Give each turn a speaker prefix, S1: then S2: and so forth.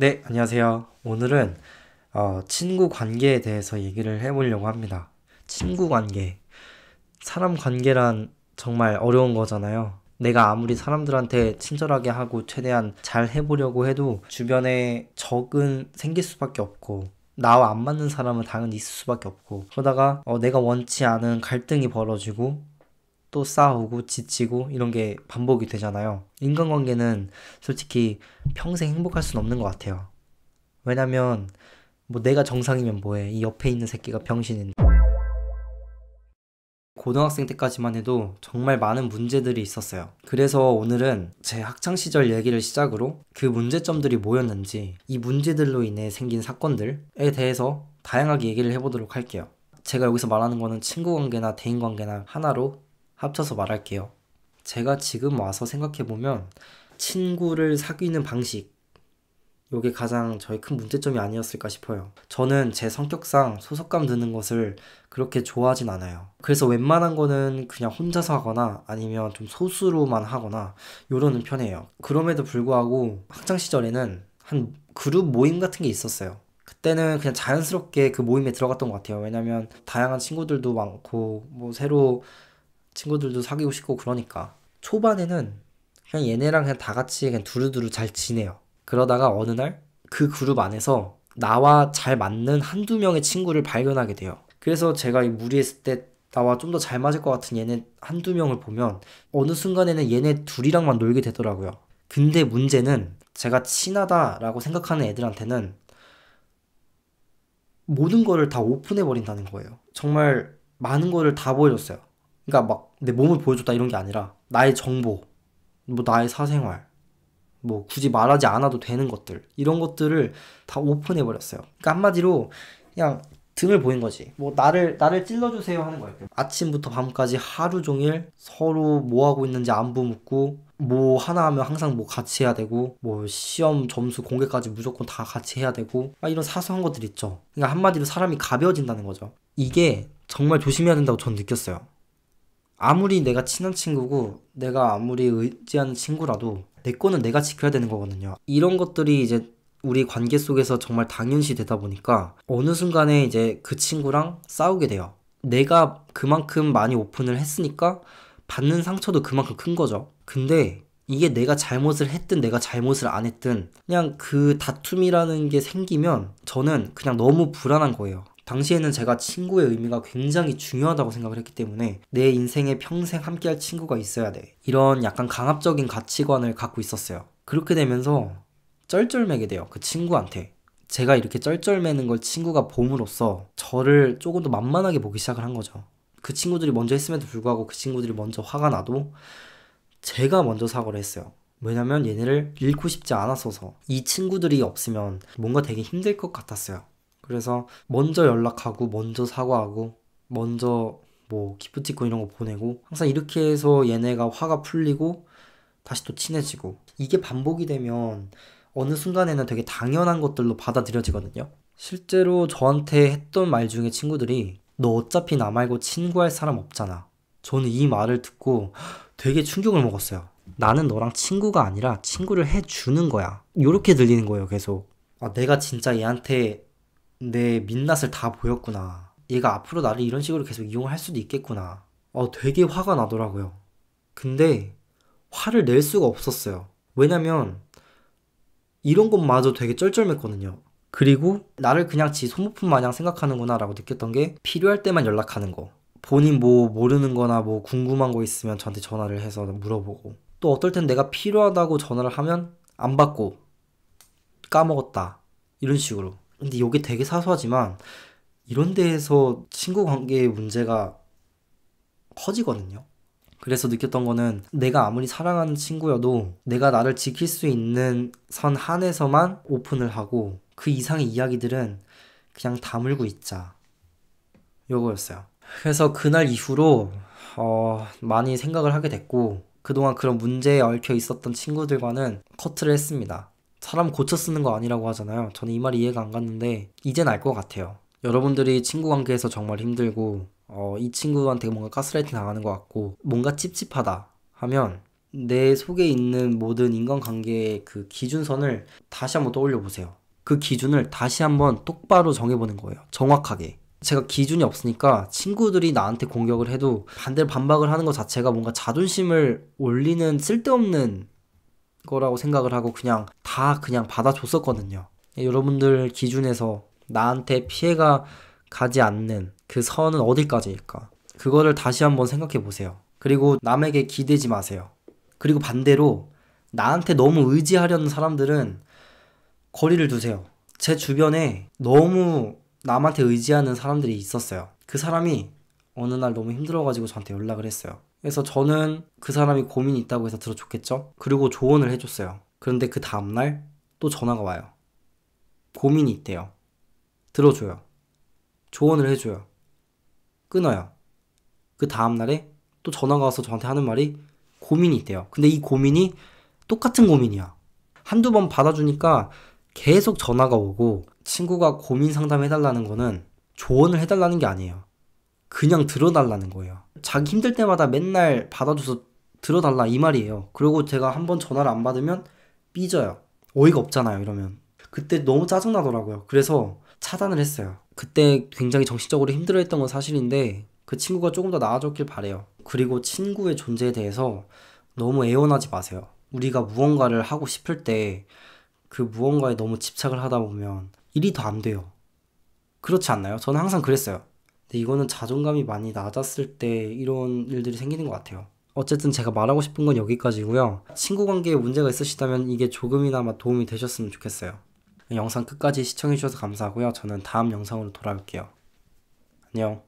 S1: 네, 안녕하세요. 오늘은 어, 친구 관계에 대해서 얘기를 해보려고 합니다. 친구 관계. 사람 관계란 정말 어려운 거잖아요. 내가 아무리 사람들한테 친절하게 하고 최대한 잘 해보려고 해도 주변에 적은 생길 수밖에 없고 나와 안 맞는 사람은 당연히 있을 수밖에 없고 그러다가 어, 내가 원치 않은 갈등이 벌어지고 또 싸우고 지치고 이런 게 반복이 되잖아요. 인간관계는 솔직히 평생 행복할 수는 없는 것 같아요. 왜냐면 뭐 내가 정상이면 뭐해 이 옆에 있는 새끼가 병신인. 데 고등학생 때까지만 해도 정말 많은 문제들이 있었어요. 그래서 오늘은 제 학창시절 얘기를 시작으로 그 문제점들이 뭐였는지 이 문제들로 인해 생긴 사건들에 대해서 다양하게 얘기를 해보도록 할게요. 제가 여기서 말하는 거는 친구 관계나 대인 관계나 하나로 합쳐서 말할게요. 제가 지금 와서 생각해보면 친구를 사귀는 방식, 이게 가장 저의 큰 문제점이 아니었을까 싶어요. 저는 제 성격상 소속감 드는 것을 그렇게 좋아하진 않아요. 그래서 웬만한 거는 그냥 혼자서 하거나 아니면 좀 소수로만 하거나 요러는 편이에요. 그럼에도 불구하고 학창시절에는 한 그룹 모임 같은 게 있었어요. 그때는 그냥 자연스럽게 그 모임에 들어갔던 것 같아요. 왜냐면 다양한 친구들도 많고 뭐 새로 친구들도 사귀고 싶고 그러니까 초반에는 그냥 얘네랑 그냥 다 같이 그냥 두루두루 잘 지내요. 그러다가 어느 날 그 그룹 안에서 나와 잘 맞는 한두 명의 친구를 발견하게 돼요. 그래서 제가 이 무리했을 때 나와 좀 더 잘 맞을 것 같은 얘네 한두 명을 보면 어느 순간에는 얘네 둘이랑만 놀게 되더라고요. 근데 문제는 제가 친하다라고 생각하는 애들한테는 모든 거를 다 오픈해버린다는 거예요. 정말 많은 거를 다 보여줬어요. 그러니까 막 내 몸을 보여줬다 이런 게 아니라 나의 정보, 뭐 나의 사생활, 뭐 굳이 말하지 않아도 되는 것들 이런 것들을 다 오픈해 버렸어요. 그러니까 한마디로 그냥 등을 보인 거지. 뭐 나를 나를 찔러주세요 하는 거예요. 아침부터 밤까지 하루 종일 서로 뭐 하고 있는지 안부 묻고 뭐 하나 하면 항상 뭐 같이 해야 되고 뭐 시험 점수 공개까지 무조건 다 같이 해야 되고 막 이런 사소한 것들 있죠. 그러니까 한마디로 사람이 가벼워진다는 거죠. 이게 정말 조심해야 된다고 전 느꼈어요. 아무리 내가 친한 친구고 내가 아무리 의지하는 친구라도 내 거는 내가 지켜야 되는 거거든요. 이런 것들이 이제 우리 관계 속에서 정말 당연시 되다 보니까 어느 순간에 이제 그 친구랑 싸우게 돼요. 내가 그만큼 많이 오픈을 했으니까 받는 상처도 그만큼 큰 거죠. 근데 이게 내가 잘못을 했든 내가 잘못을 안 했든 그냥 그 다툼이라는 게 생기면 저는 그냥 너무 불안한 거예요. 당시에는 제가 친구의 의미가 굉장히 중요하다고 생각을 했기 때문에 내 인생에 평생 함께할 친구가 있어야 돼. 이런 약간 강압적인 가치관을 갖고 있었어요. 그렇게 되면서 쩔쩔매게 돼요. 그 친구한테. 제가 이렇게 쩔쩔매는 걸 친구가 봄으로써 저를 조금 더 만만하게 보기 시작을 한 거죠. 그 친구들이 먼저 했음에도 불구하고 그 친구들이 먼저 화가 나도 제가 먼저 사고를 했어요. 왜냐면 얘네를 잃고 싶지 않았어서 이 친구들이 없으면 뭔가 되게 힘들 것 같았어요. 그래서 먼저 연락하고 먼저 사과하고 먼저 뭐 기프티콘 이런 거 보내고 항상 이렇게 해서 얘네가 화가 풀리고 다시 또 친해지고 이게 반복이 되면 어느 순간에는 되게 당연한 것들로 받아들여지거든요. 실제로 저한테 했던 말 중에 친구들이 너 어차피 나 말고 친구할 사람 없잖아. 저는 이 말을 듣고 되게 충격을 먹었어요. 나는 너랑 친구가 아니라 친구를 해주는 거야. 이렇게 들리는 거예요, 계속. 아, 내가 진짜 얘한테 내 민낯을 다 보였구나. 얘가 앞으로 나를 이런 식으로 계속 이용할 수도 있겠구나. 어, 되게 화가 나더라고요. 근데 화를 낼 수가 없었어요. 왜냐면 이런 것마저 되게 쩔쩔맸거든요. 그리고 나를 그냥 지 소모품 마냥 생각하는구나 라고 느꼈던 게 필요할 때만 연락하는 거. 본인 뭐 모르는 거나 뭐 궁금한 거 있으면 저한테 전화를 해서 물어보고 또 어떨 땐 내가 필요하다고 전화를 하면 안 받고 까먹었다. 이런 식으로. 근데 이게 되게 사소하지만 이런 데에서 친구 관계의 문제가 커지거든요. 그래서 느꼈던 거는 내가 아무리 사랑하는 친구여도 내가 나를 지킬 수 있는 선 한에서만 오픈을 하고 그 이상의 이야기들은 그냥 다물고 있자. 요거였어요. 그래서 그날 이후로 어, 많이 생각을 하게 됐고 그동안 그런 문제에 얽혀 있었던 친구들과는 커트를 했습니다. 사람 고쳐 쓰는 거 아니라고 하잖아요. 저는 이 말이 이해가 안 갔는데 이젠 알 것 같아요. 여러분들이 친구 관계에서 정말 힘들고 어, 이 친구한테 뭔가 가스라이팅 당하는 것 같고 뭔가 찝찝하다 하면 내 속에 있는 모든 인간관계의 그 기준선을 다시 한번 떠올려 보세요. 그 기준을 다시 한번 똑바로 정해보는 거예요. 정확하게. 제가 기준이 없으니까 친구들이 나한테 공격을 해도 반대로 반박을 하는 것 자체가 뭔가 자존심을 올리는 쓸데없는 거라고 생각을 하고 그냥 다 그냥 받아줬었거든요. 여러분들 기준에서 나한테 피해가 가지 않는 그 선은 어디까지일까? 그거를 다시 한번 생각해 보세요. 그리고 남에게 기대지 마세요. 그리고 반대로 나한테 너무 의지하려는 사람들은 거리를 두세요. 제 주변에 너무 남한테 의지하는 사람들이 있었어요. 그 사람이 어느 날 너무 힘들어가지고 저한테 연락을 했어요. 그래서 저는 그 사람이 고민이 있다고 해서 들어줬겠죠? 그리고 조언을 해줬어요. 그런데 그 다음날 또 전화가 와요. 고민이 있대요. 들어줘요. 조언을 해줘요. 끊어요. 그 다음날에 또 전화가 와서 저한테 하는 말이 고민이 있대요. 근데 이 고민이 똑같은 고민이야. 한두 번 받아주니까 계속 전화가 오고 친구가 고민 상담해달라는 거는 조언을 해달라는 게 아니에요. 그냥 들어달라는 거예요. 자기 힘들 때마다 맨날 받아줘서 들어달라 이 말이에요. 그리고 제가 한번 전화를 안 받으면 삐져요. 어이가 없잖아요, 이러면. 그때 너무 짜증나더라고요. 그래서 차단을 했어요. 그때 굉장히 정신적으로 힘들어 했던 건 사실인데 그 친구가 조금 더 나아졌길 바래요. 그리고 친구의 존재에 대해서 너무 애원하지 마세요. 우리가 무언가를 하고 싶을 때 그 무언가에 너무 집착을 하다 보면 일이 더 안 돼요. 그렇지 않나요? 저는 항상 그랬어요. 근데 이거는 자존감이 많이 낮았을 때 이런 일들이 생기는 것 같아요. 어쨌든 제가 말하고 싶은 건 여기까지고요. 친구 관계에 문제가 있으시다면 이게 조금이나마 도움이 되셨으면 좋겠어요. 영상 끝까지 시청해주셔서 감사하고요. 저는 다음 영상으로 돌아올게요. 안녕.